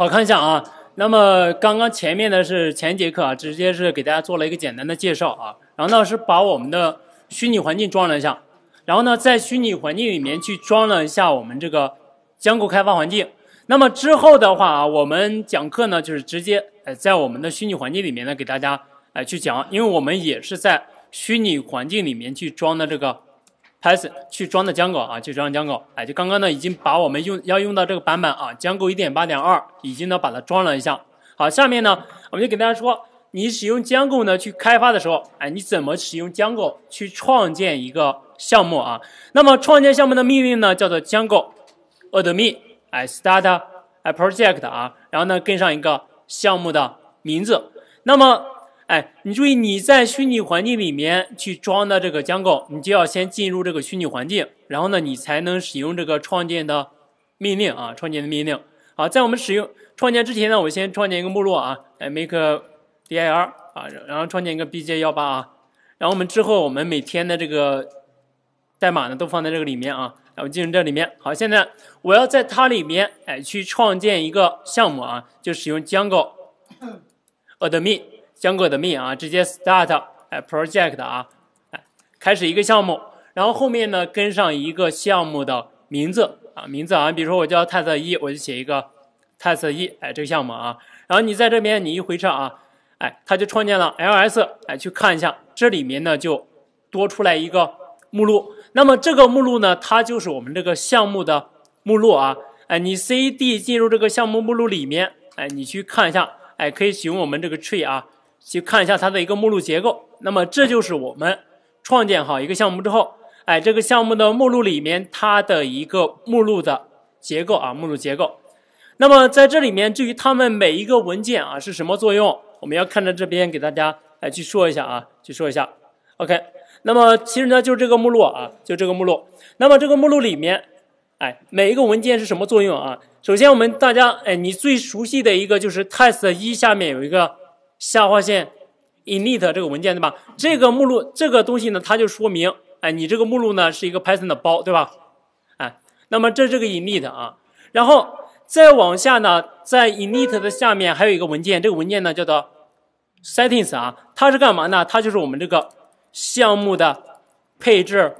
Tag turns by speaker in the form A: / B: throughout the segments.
A: 好看一下啊，那么刚刚前面的是前一节课啊，直接是给大家做了一个简单的介绍啊，然后呢是把我们的虚拟环境装了一下，然后呢在虚拟环境里面去装了一下我们这个江固开发环境，那么之后的话，啊，我们讲课呢就是直接呃在我们的虚拟环境里面呢给大家哎去讲，因为我们也是在虚拟环境里面去装的这个。Python 去装的 Django 啊，去装 Django，哎，就刚刚呢已经把我们用要用到这个版本啊，江狗一点八点二已经呢把它装了一下。好，下面呢我们就给大家说，你使用 Django 呢去开发的时候，哎，你怎么使用 Django 去创建一个项目啊？那么创建项目的命令呢叫做江狗，admin，哎，start，哎，project 啊，然后呢跟上一个项目的名字，那么。哎，你注意，你在虚拟环境里面去装的这个 Django，你就要先进入这个虚拟环境，然后呢，你才能使用这个创建的命令啊，创建的命令。好，在我们使用创建之前呢，我先创建一个目录啊，哎，make dir 啊，然后创建一个 bj18 啊，然后我们之后我们每天的这个代码呢，都放在这个里面啊，然后进入这里面。好，现在我要在它里面哎，去创建一个项目啊，就使用 Django admin。江哥的命啊，直接 start 哎 project 啊，哎，开始一个项目，然后后面呢跟上一个项目的名字啊，名字啊，比如说我叫探色一，我就写一个探色一，哎，这个项目啊，然后你在这边你一回车啊，哎，它就创建了 ls，哎，去看一下，这里面呢就多出来一个目录，那么这个目录呢，它就是我们这个项目的目录啊，哎，你 cd 进入这个项目目录里面，哎，你去看一下，哎，可以使用我们这个 tree 啊。去看一下它的一个目录结构，那么这就是我们创建好一个项目之后，哎，这个项目的目录里面它的一个目录的结构啊，目录结构。那么在这里面，至于它们每一个文件啊是什么作用，我们要看着这边给大家哎去说一下啊，去说一下。OK，那么其实呢就是这个目录啊，就这个目录。那么这个目录里面，哎，每一个文件是什么作用啊？首先我们大家哎，你最熟悉的一个就是 test 一下面有一个。下划线 init 这个文件对吧？这个目录这个东西呢，它就说明，哎，你这个目录呢是一个 Python 的包，对吧？哎，那么这是个 init 啊，然后再往下呢，在 init 的下面还有一个文件，这个文件呢叫做 settings 啊，它是干嘛呢？它就是我们这个项目的配置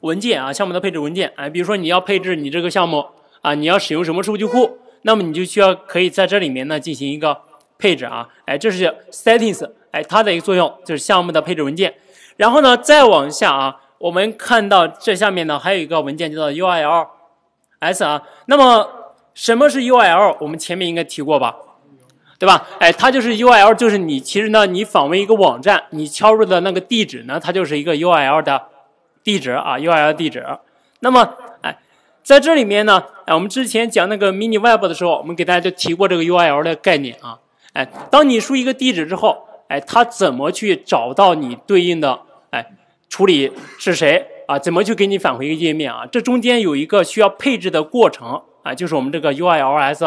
A: 文件啊，项目的配置文件，哎，比如说你要配置你这个项目啊，你要使用什么数据库，那么你就需要可以在这里面呢进行一个。配置啊，哎，这是 settings，哎，它的一个作用就是项目的配置文件。然后呢，再往下啊，我们看到这下面呢还有一个文件叫做 URLs 啊。那么什么是 URL？我们前面应该提过吧，对吧？哎，它就是 URL，就是你其实呢，你访问一个网站，你敲入的那个地址呢，它就是一个 URL 的地址啊，URL 地址。那么哎，在这里面呢，哎，我们之前讲那个 mini web 的时候，我们给大家就提过这个 URL 的概念啊。哎，当你输一个地址之后，哎，它怎么去找到你对应的哎处理是谁啊？怎么去给你返回一个页面啊？这中间有一个需要配置的过程啊，就是我们这个 u i l s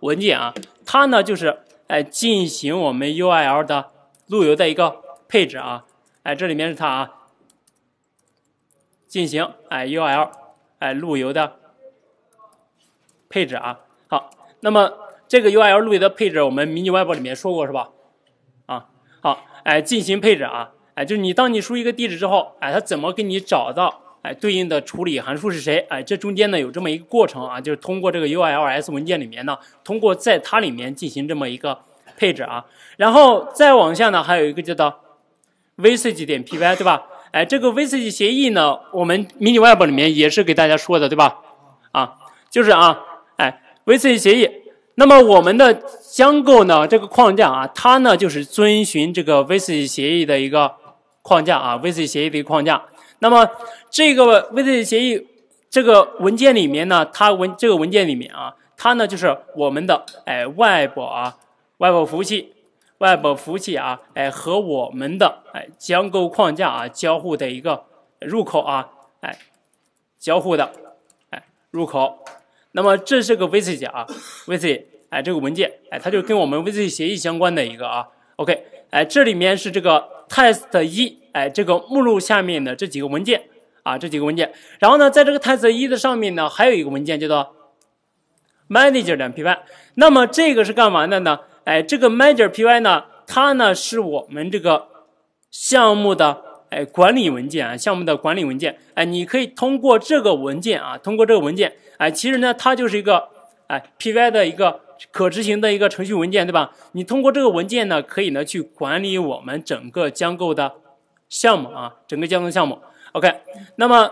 A: 文件啊，它呢就是哎进行我们 URL 的路由的一个配置啊。哎，这里面是它啊，进行哎 URL 哎路由的配置啊。好，那么。这个 URL 路由的配置，我们迷你 Web 里面说过是吧？啊，好，哎，进行配置啊，哎，就是你当你输一个地址之后，哎，它怎么给你找到哎对应的处理函数是谁？哎，这中间呢有这么一个过程啊，就是通过这个 URLS 文件里面呢，通过在它里面进行这么一个配置啊，然后再往下呢还有一个叫做 v c g 点 PY 对吧？哎，这个 v c g 协议呢，我们 n i Web 里面也是给大家说的对吧？啊，就是啊，哎 v c g 协议。那么我们的江购呢这个框架啊，它呢就是遵循这个 V C 协议的一个框架啊，V C 协议的一个框架。那么这个 V C 协议这个文件里面呢，它文这个文件里面啊，它呢就是我们的哎外 b 啊外 b 服务器 Web 服务器啊哎和我们的哎江购框架啊交互的一个入口啊哎交互的哎入口。那么这是个 V C 啊 V C。哎，这个文件，哎，它就跟我们 V C 协议相关的一个啊，OK，哎，这里面是这个 test 一，哎，这个目录下面的这几个文件啊，这几个文件，然后呢，在这个 test 一的上面呢，还有一个文件叫做 manager p y，那么这个是干嘛的呢？哎，这个 manager p y 呢，它呢是我们这个项目的哎管理文件啊，项目的管理文件，哎，你可以通过这个文件啊，通过这个文件，哎，其实呢，它就是一个哎 p y 的一个。可执行的一个程序文件，对吧？你通过这个文件呢，可以呢去管理我们整个将构的项目啊，整个将构项目。OK，那么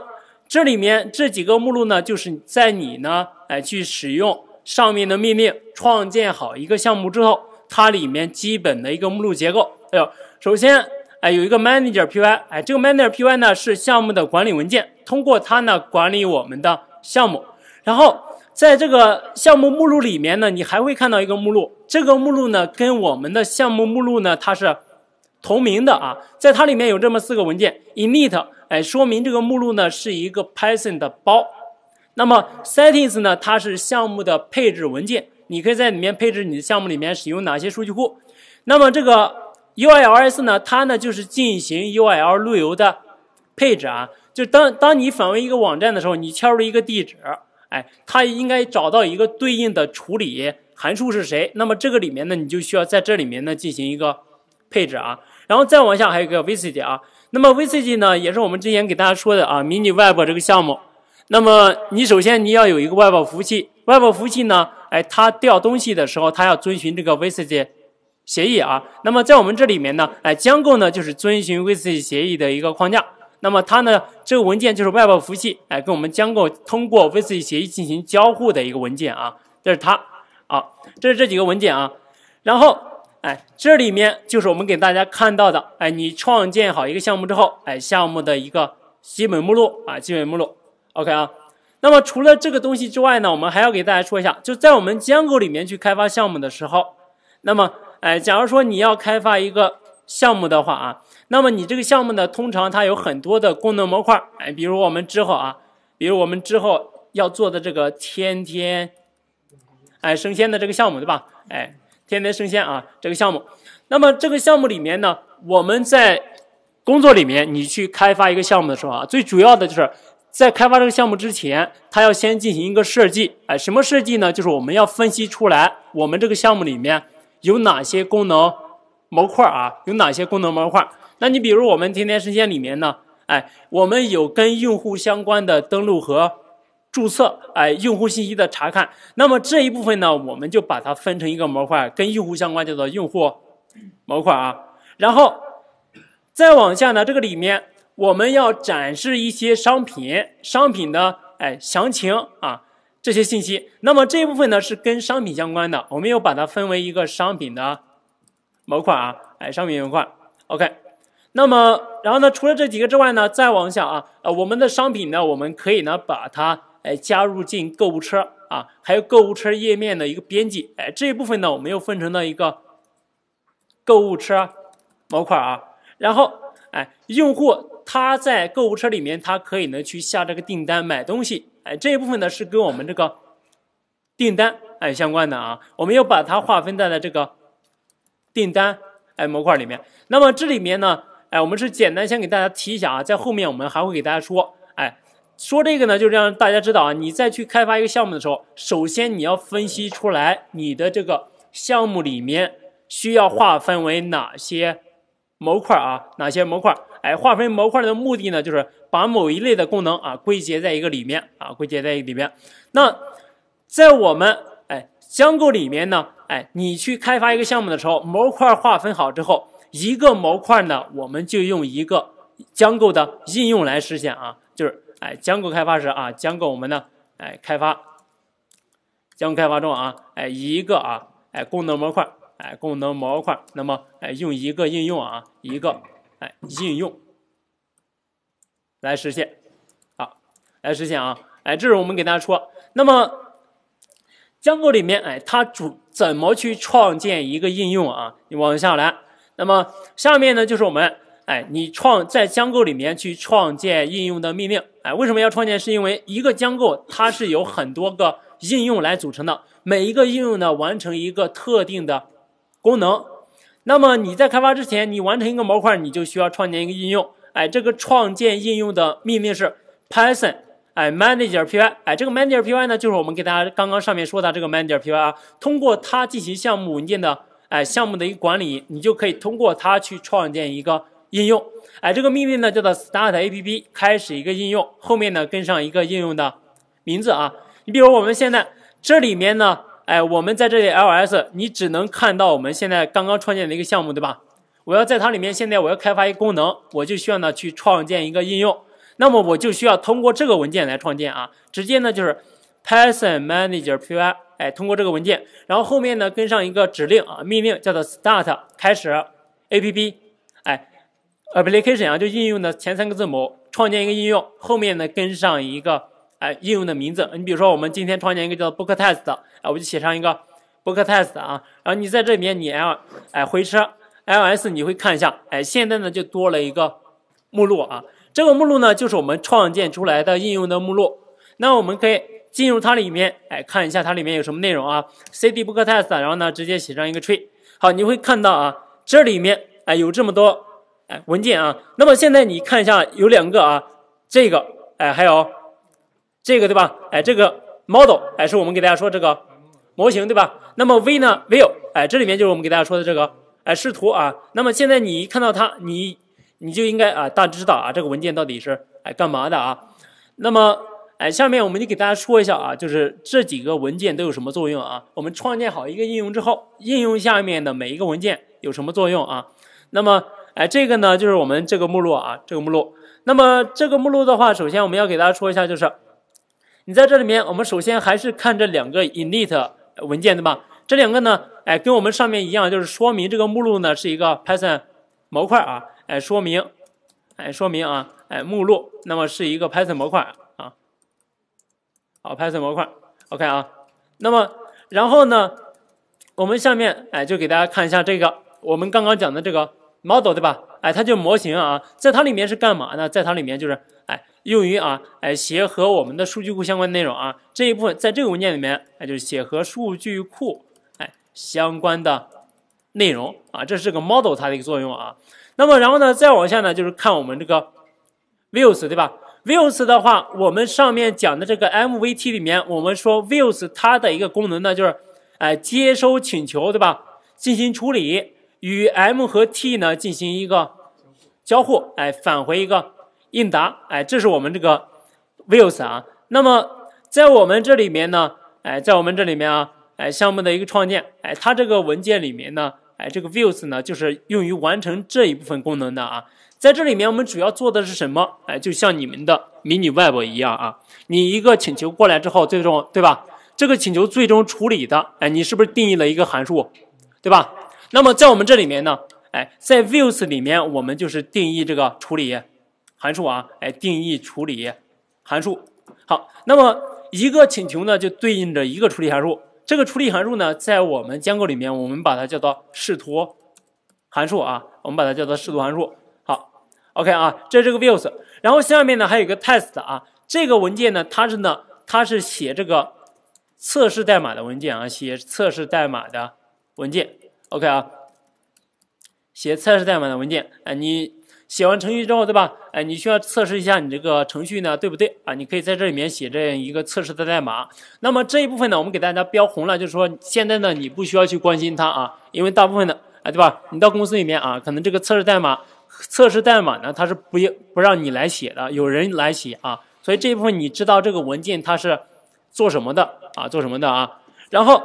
A: 这里面这几个目录呢，就是在你呢哎去使用上面的命令创建好一个项目之后，它里面基本的一个目录结构。哎呦，首先哎有一个 manager.py，哎这个 manager.py 呢是项目的管理文件，通过它呢管理我们的项目，然后。在这个项目目录里面呢，你还会看到一个目录，这个目录呢跟我们的项目目录呢它是同名的啊，在它里面有这么四个文件，init，哎，说明这个目录呢是一个 Python 的包。那么 settings 呢，它是项目的配置文件，你可以在里面配置你的项目里面使用哪些数据库。那么这个 u l s 呢，它呢就是进行 URL 路由的配置啊，就当当你访问一个网站的时候，你敲入一个地址。哎，它应该找到一个对应的处理函数是谁？那么这个里面呢，你就需要在这里面呢进行一个配置啊。然后再往下还有一个 v i s o c e t 啊，那么 v i s o c e t 呢也是我们之前给大家说的啊，迷你 Web 这个项目。那么你首先你要有一个 Web 服务器，Web 服务器呢，哎，它调东西的时候它要遵循这个 v i s o c e t 协议啊。那么在我们这里面呢，哎，将够呢就是遵循 v i s o c e t 协议的一个框架。那么它呢？这个文件就是 Web 服务器，哎，跟我们将够通过 v c 协议进行交互的一个文件啊。这是它，啊，这是这几个文件啊。然后，哎，这里面就是我们给大家看到的，哎，你创建好一个项目之后，哎，项目的一个基本目录啊，基本目录。OK 啊。那么除了这个东西之外呢，我们还要给大家说一下，就在我们将够里面去开发项目的时候，那么，哎，假如说你要开发一个项目的话啊。那么你这个项目呢？通常它有很多的功能模块儿，哎，比如我们之后啊，比如我们之后要做的这个天天，哎生鲜的这个项目，对吧？哎，天天生鲜啊这个项目。那么这个项目里面呢，我们在工作里面你去开发一个项目的时候啊，最主要的就是在开发这个项目之前，它要先进行一个设计，哎，什么设计呢？就是我们要分析出来我们这个项目里面有哪些功能模块儿啊，有哪些功能模块儿。那你比如我们天天生鲜里面呢，哎，我们有跟用户相关的登录和注册，哎，用户信息的查看。那么这一部分呢，我们就把它分成一个模块，跟用户相关，叫做用户模块啊。然后再往下呢，这个里面我们要展示一些商品、商品的哎详情啊这些信息。那么这一部分呢是跟商品相关的，我们又把它分为一个商品的模块啊，哎，商品模块。OK。那么，然后呢？除了这几个之外呢？再往下啊，呃，我们的商品呢，我们可以呢把它哎加入进购物车啊，还有购物车页面的一个编辑，哎，这一部分呢，我们又分成了一个购物车模块啊。然后，哎，用户他在购物车里面，他可以呢去下这个订单买东西，哎，这一部分呢是跟我们这个订单哎相关的啊，我们又把它划分在了这个订单哎模块里面。那么这里面呢？哎，我们是简单先给大家提一下啊，在后面我们还会给大家说。哎，说这个呢，就是让大家知道啊，你再去开发一个项目的时候，首先你要分析出来你的这个项目里面需要划分为哪些模块啊，哪些模块？哎，划分模块的目的呢，就是把某一类的功能啊归结在一个里面啊，归结在一个里面。那在我们哎，将构里面呢，哎，你去开发一个项目的时候，模块划分好之后。一个模块呢，我们就用一个将构的应用来实现啊，就是哎将构开发时啊，将构我们呢哎开发，将开发中啊哎一个啊哎功能模块哎功能模块，那么哎用一个应用啊一个哎应用来实现，好来实现啊哎这是我们给大家说，那么江构里面哎它主怎么去创建一个应用啊？你往下来。那么下面呢就是我们，哎，你创在浆构里面去创建应用的命令，哎，为什么要创建？是因为一个浆构它是由很多个应用来组成的，每一个应用呢完成一个特定的功能。那么你在开发之前，你完成一个模块，你就需要创建一个应用，哎，这个创建应用的命令是 Python，哎，manager.py，哎，这个 manager.py 呢就是我们给大家刚刚上面说的这个 manager.py 啊，通过它进行项目文件的。哎，项目的一个管理，你就可以通过它去创建一个应用。哎，这个命令呢叫做 start app，开始一个应用。后面呢跟上一个应用的名字啊。你比如我们现在这里面呢，哎，我们在这里 ls，你只能看到我们现在刚刚创建的一个项目，对吧？我要在它里面，现在我要开发一个功能，我就需要呢去创建一个应用。那么我就需要通过这个文件来创建啊，直接呢就是 python manager py。哎，通过这个文件，然后后面呢跟上一个指令啊命令，叫做 start 开始 app，哎 application 啊就应用的前三个字母，创建一个应用，后面呢跟上一个哎应用的名字，你比如说我们今天创建一个叫 booktest，哎我就写上一个 booktest 啊，然后你在这里边你 l 哎回车 ls 你会看一下，哎现在呢就多了一个目录啊，这个目录呢就是我们创建出来的应用的目录，那我们可以。进入它里面，哎，看一下它里面有什么内容啊？cd booktest，然后呢，直接写上一个 tree。好，你会看到啊，这里面哎有这么多哎文件啊。那么现在你看一下，有两个啊，这个哎还有这个对吧？哎，这个 model 哎是我们给大家说这个模型对吧？那么 v 呢 view 哎这里面就是我们给大家说的这个哎视图啊。那么现在你一看到它，你你就应该啊大致知道啊这个文件到底是哎干嘛的啊？那么。哎，下面我们就给大家说一下啊，就是这几个文件都有什么作用啊？我们创建好一个应用之后，应用下面的每一个文件有什么作用啊？那么，哎，这个呢就是我们这个目录啊，这个目录。那么这个目录的话，首先我们要给大家说一下，就是你在这里面，我们首先还是看这两个 init 文件对吧？这两个呢，哎，跟我们上面一样，就是说明这个目录呢是一个 Python 模块啊，哎，说明，哎，说明啊，哎，目录那么是一个 Python 模块。好，Python 模块，OK 啊，那么然后呢，我们下面哎就给大家看一下这个我们刚刚讲的这个 model 对吧？哎，它就模型啊，在它里面是干嘛呢？在它里面就是哎用于啊哎写和我们的数据库相关内容啊这一部分在这个文件里面哎就是写和数据库哎相关的内容啊这是个 model 它的一个作用啊那么然后呢再往下呢就是看我们这个 views 对吧？Views 的话，我们上面讲的这个 MVT 里面，我们说 Views 它的一个功能呢，就是，哎，接收请求，对吧？进行处理，与 M 和 T 呢进行一个交互，哎，返回一个应答，哎，这是我们这个 Views 啊。那么在我们这里面呢，哎，在我们这里面啊，哎，项目的一个创建，哎，它这个文件里面呢，哎，这个 Views 呢，就是用于完成这一部分功能的啊。在这里面，我们主要做的是什么？哎，就像你们的迷你 Web 一样啊，你一个请求过来之后，最终对吧？这个请求最终处理的，哎，你是不是定义了一个函数，对吧？那么在我们这里面呢，哎，在 Views 里面，我们就是定义这个处理函数啊，哎，定义处理函数。好，那么一个请求呢，就对应着一个处理函数。这个处理函数呢，在我们建构里面，我们把它叫做视图函数啊，我们把它叫做视图函数。OK 啊，这是这个 views，然后下面呢还有个 test 啊，这个文件呢它是呢它是写这个测试代码的文件啊，写测试代码的文件。OK 啊，写测试代码的文件。哎，你写完程序之后，对吧？哎，你需要测试一下你这个程序呢对不对啊？你可以在这里面写这样一个测试的代码。那么这一部分呢，我们给大家标红了，就是说现在呢你不需要去关心它啊，因为大部分的啊，对吧？你到公司里面啊，可能这个测试代码。测试代码呢？它是不不让你来写的，有人来写啊。所以这一部分你知道这个文件它是做什么的啊？做什么的啊？然后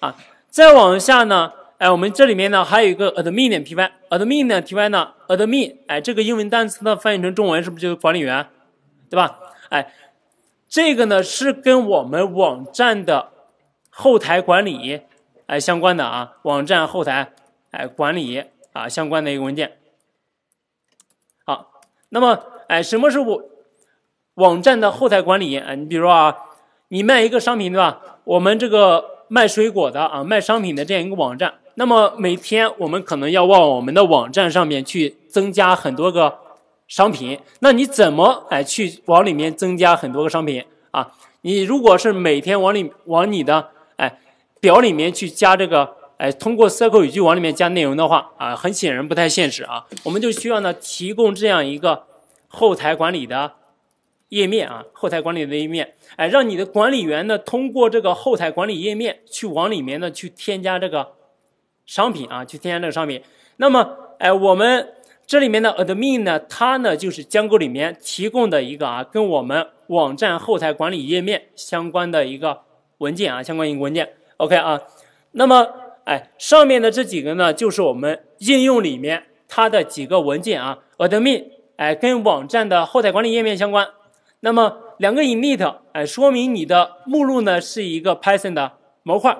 A: 啊，再往下呢，哎，我们这里面呢还有一个 admin p Y，admin T Y 呢，admin，哎，这个英文单词呢翻译成中文是不是就是管理员？对吧？哎，这个呢是跟我们网站的后台管理哎相关的啊，网站后台哎管理啊相关的一个文件。那么，哎，什么是我网站的后台管理？哎，你比如说啊，你卖一个商品对吧？我们这个卖水果的啊，卖商品的这样一个网站，那么每天我们可能要往我们的网站上面去增加很多个商品。那你怎么哎去往里面增加很多个商品？啊，你如果是每天往里往你的哎表里面去加这个。哎，通过 Circle 语句往里面加内容的话啊，很显然不太现实啊。我们就需要呢提供这样一个后台管理的页面啊，后台管理的页面，哎，让你的管理员呢通过这个后台管理页面去往里面呢去添加这个商品啊，去添加这个商品。那么，哎，我们这里面的 admin 呢，它呢就是 Django 里面提供的一个啊，跟我们网站后台管理页面相关的一个文件啊，相关一个文件。OK 啊，那么。哎，上面的这几个呢，就是我们应用里面它的几个文件啊。admin，哎，跟网站的后台管理页面相关。那么两个 init，哎，说明你的目录呢是一个 Python 的模块。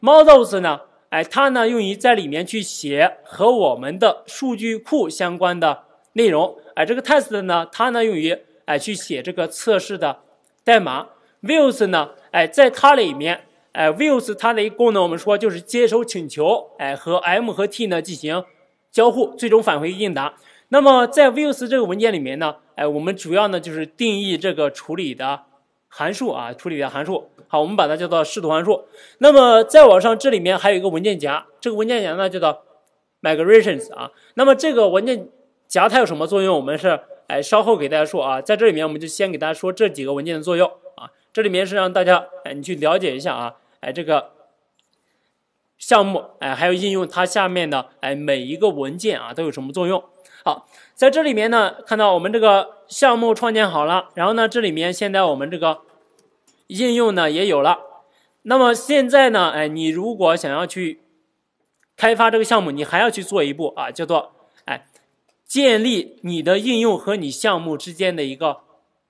A: models 呢，哎，它呢用于在里面去写和我们的数据库相关的内容。哎，这个 test 呢，它呢用于哎去写这个测试的代码。views 呢，哎，在它里面。哎，views 它的一个功能，我们说就是接收请求，哎，和 M 和 T 呢进行交互，最终返回应答。那么在 views 这个文件里面呢，哎，我们主要呢就是定义这个处理的函数啊，处理的函数。好，我们把它叫做视图函数。那么再往上，这里面还有一个文件夹，这个文件夹呢叫做 migrations 啊。那么这个文件夹它有什么作用？我们是哎稍后给大家说啊，在这里面我们就先给大家说这几个文件的作用啊。这里面是让大家哎你去了解一下啊。哎，这个项目，哎，还有应用，它下面的哎，每一个文件啊都有什么作用？好，在这里面呢，看到我们这个项目创建好了，然后呢，这里面现在我们这个应用呢也有了。那么现在呢，哎，你如果想要去开发这个项目，你还要去做一步啊，叫做哎，建立你的应用和你项目之间的一个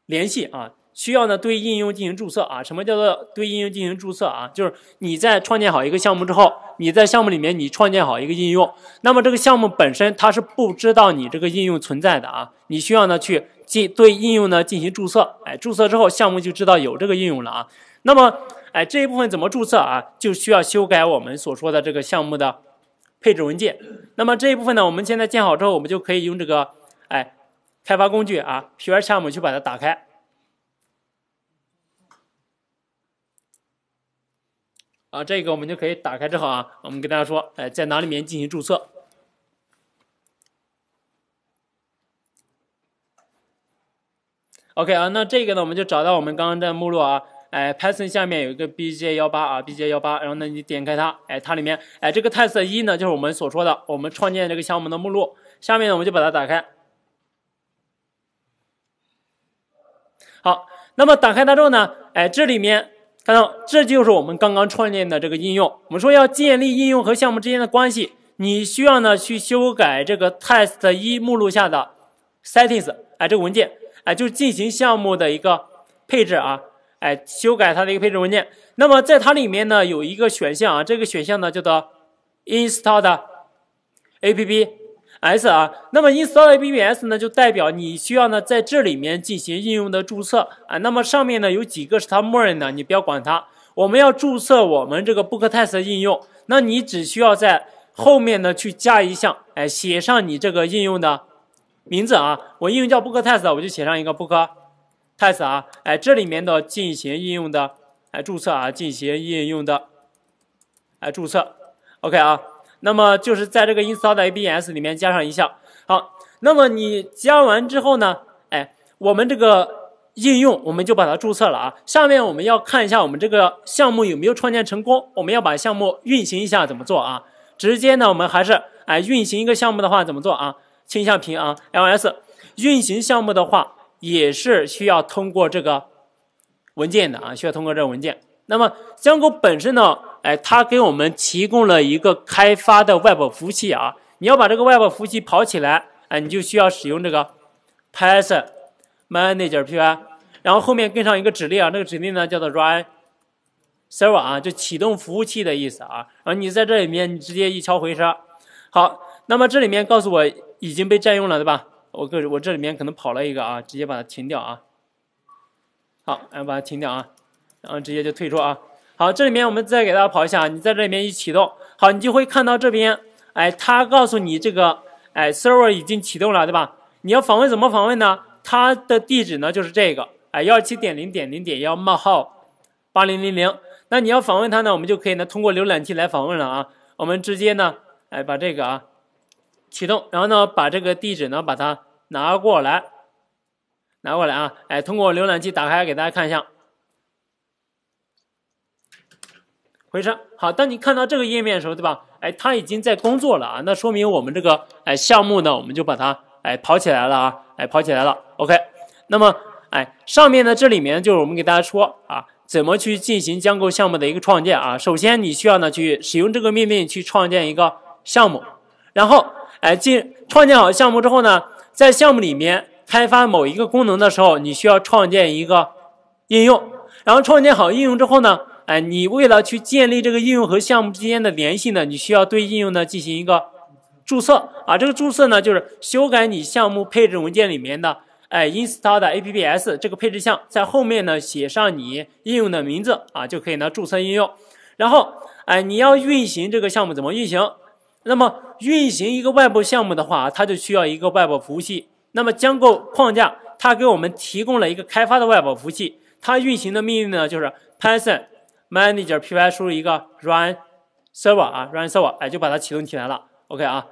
A: 联系啊。需要呢对应用进行注册啊？什么叫做对应用进行注册啊？就是你在创建好一个项目之后，你在项目里面你创建好一个应用，那么这个项目本身它是不知道你这个应用存在的啊。你需要呢去进对应用呢进行注册，哎，注册之后项目就知道有这个应用了啊。那么哎这一部分怎么注册啊？就需要修改我们所说的这个项目的配置文件。那么这一部分呢，我们现在建好之后，我们就可以用这个哎开发工具啊，P R 项目去把它打开。啊，这个我们就可以打开之后啊，我们跟大家说，哎，在哪里面进行注册？OK 啊，那这个呢，我们就找到我们刚刚的目录啊，哎，Python 下面有一个 bj 幺八啊，bj 幺八，然后呢，你点开它，哎，它里面，哎，这个 test 一呢，就是我们所说的我们创建这个项目的目录，下面呢，我们就把它打开。好，那么打开它之后呢，哎，这里面。看到，这就是我们刚刚创建的这个应用。我们说要建立应用和项目之间的关系，你需要呢去修改这个 test 一目录下的 settings，哎，这个文件，哎，就进行项目的一个配置啊，哎，修改它的一个配置文件。那么在它里面呢有一个选项啊，这个选项呢叫做 install app。s 啊，那么 install apps 呢，就代表你需要呢在这里面进行应用的注册啊。那么上面呢有几个是它默认的，你不要管它。我们要注册我们这个 Booktest 应用，那你只需要在后面呢去加一项，哎，写上你这个应用的名字啊。我应用叫 Booktest，我就写上一个 Booktest 啊。哎，这里面的进行应用的哎注册啊，进行应用的哎注册，OK 啊。那么就是在这个 Insa t l 的 ABS 里面加上一项。好，那么你加完之后呢？哎，我们这个应用我们就把它注册了啊。下面我们要看一下我们这个项目有没有创建成功。我们要把项目运行一下，怎么做啊？直接呢，我们还是哎运行一个项目的话怎么做啊？清一下屏啊，LS 运行项目的话也是需要通过这个文件的啊，需要通过这个文件。那么 Django 本身呢？哎，它给我们提供了一个开发的 Web 服务器啊，你要把这个 Web 服务器跑起来，哎，你就需要使用这个 Python Manager PI，然后后面跟上一个指令啊，那个指令呢叫做 Run Server 啊，就启动服务器的意思啊。然后你在这里面，你直接一敲回车，好，那么这里面告诉我已经被占用了，对吧？我个我这里面可能跑了一个啊，直接把它停掉啊。好，哎，把它停掉啊，然后直接就退出啊。好，这里面我们再给大家跑一下啊，你在这里面一启动，好，你就会看到这边，哎，它告诉你这个，哎，server 已经启动了，对吧？你要访问怎么访问呢？它的地址呢就是这个，哎，幺二七点零点零点幺冒号八零零零。那你要访问它呢，我们就可以呢通过浏览器来访问了啊。我们直接呢，哎，把这个啊启动，然后呢把这个地址呢把它拿过来，拿过来啊，哎，通过浏览器打开给大家看一下。回车好，当你看到这个页面的时候，对吧？哎，它已经在工作了啊，那说明我们这个哎项目呢，我们就把它哎跑起来了啊，哎跑起来了。OK，那么哎上面呢，这里面就是我们给大家说啊，怎么去进行将构项目的一个创建啊。首先你需要呢去使用这个命令去创建一个项目，然后哎进创建好项目之后呢，在项目里面开发某一个功能的时候，你需要创建一个应用，然后创建好应用之后呢。哎，你为了去建立这个应用和项目之间的联系呢，你需要对应用呢进行一个注册啊。这个注册呢，就是修改你项目配置文件里面的哎，install 的 A P P S 这个配置项，在后面呢写上你应用的名字啊，就可以呢注册应用。然后哎，你要运行这个项目怎么运行？那么运行一个外部项目的话，它就需要一个外部服务器。那么将构框架它给我们提供了一个开发的外部服务器，它运行的命令呢就是 Python。manager.py 输入一个 run server 啊，run server，哎，就把它启动起来了。OK 啊。